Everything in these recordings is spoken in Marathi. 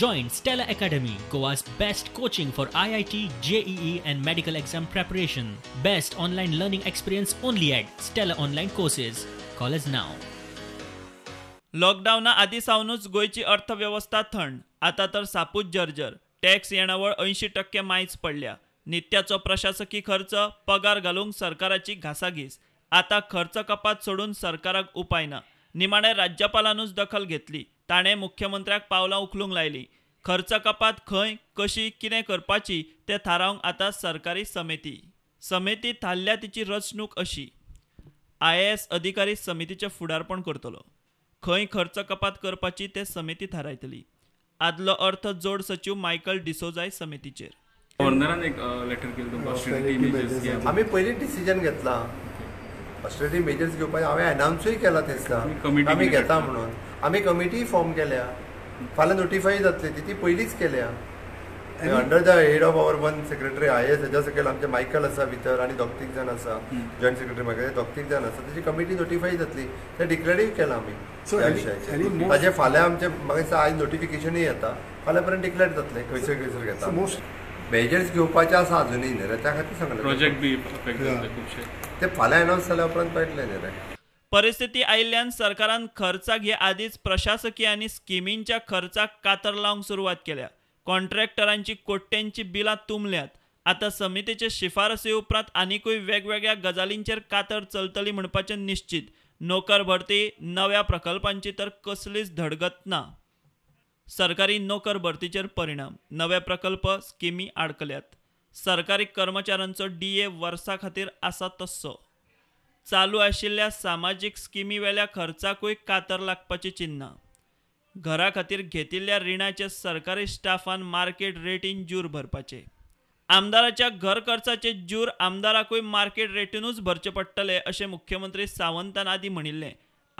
Join Stella Academy, Goa's best coaching for IIT, JEE, and medical exam preparation. Best online learning experience only at Stella Online Courses. Call us now. Lockdown आधी सावनूच गोयची अर्थव्यवस्था थंड आता तर सापूच जर्जर टॅक्स येणावळ ऐंशी टक्के मायज पडल्या नित्याचो प्रशासकी खर्च पगार घालूंक सरकाराची घासाघीस आता खर्च कपात सोडून सरकाराक उपाय ना निमाणे राज्यपालानूच दखल घेतली ताणें मुख्यमंत्र्याक पावलां उखलूंक लायलीं खर्च कपात खंय कशी कितें करपाची तें थारावंक आतां सरकारी समिती समिती थारल्या तिची रचणूक अशी आय एस अधिकारी समितीचें फुडारपण करतलो खंय खर्च कपात करपाची ते समिती थारायतली आदलो अर्थ जोड सचिव मायकल डिसोजाय समितीचेर गव्हर्नरान एक लेटर केलं हो, आम्ही पहिले डिसिजन घेतला ऑस्ट्रेलियन मेजर्स घेऊन हांवें एनावन्सूय केला तेसना आमी घेता म्हणून आमी कमिटी फॉर्म केल्या फाल्यां नोटिफाय जातली ती ती पयलींच केल्या under the head of our one secretary I S हेच्या सकयल आमचे मायकल आसा भितर आनी दोग तीग जाण आसा जॉयंट सेक्रेटरी मायकल दोग तीग जाण आसा तेजी कमिटी नोटिफाय जातली ते डिक्लेरूय केलां आमी ताजे फाल्यां आमचे म्हाका दिसता आयज नोटिफिकेशनूय येता फाल्यां पर्यंत डिक्लेर जातले खंयसर खंयसर घेता मेजर्स घेवपाचे आसा अजुनूय न्ही त्या खातीर सांगलें प्रोजेक्ट ते फाल्यां अनाउंस झाल्या उपरांत कळटले जरा परिस्थिती आयिल्ल्यान सरकारान खर्चाक हे आदींच प्रशासकीय आणि स्किमींच्या खर्चाक कातर लावंक सुरुवात केल्या कॉन्ट्रॅक्टरांची कोट्यांची बिलां तुंबल्यात आता समितीचे शिफारसी उपरांत आनीकूय वेगवेगळ्या गजालींचेर कातर चलतली म्हणपाचें निश्चित नोकर भरती नव्या प्रकल्पांची तर कसलीच धडगत ना सरकारी नोकर भरतीचेर परिणाम नवे प्रकल्प स्किमी आडकल्यात सरकारी कर्मचाऱ्यांचं डी ए वर्सा खातीर आसा तसो चालू आशिल्ल्या सामाजीक वेल्या खर्चाकूय कातर लागपाची चिन्ह घरा खातीर घेतिल्ल्या रिणाचे सरकारी स्टाफान मार्केट रेटीन जूर भरपाचे आमदाराच्या घर खर्चाचे जूर आमदाराकूय मार्केट रेटीनूच भरचे पडटले असे मुख्यमंत्री सावंतान आदी म्हणिल्लें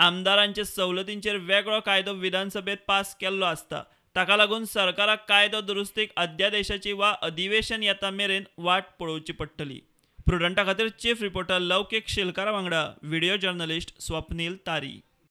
आमदारांचे सवलतींचेर वेगळो कायदो विधानसभेत पास केल्लो आसता ताका लागून सरकाराक कायदो दुरुस्तीक अध्यादेशाची वा अधिवेशन येता मेरेन वाट पळोवची पडटली प्रुडंटा खातीर चीफ रिपोर्टर लौकीक शिलकारा वांगडा व्हिडिओ जर्नलिस्ट स्वप्नील तारी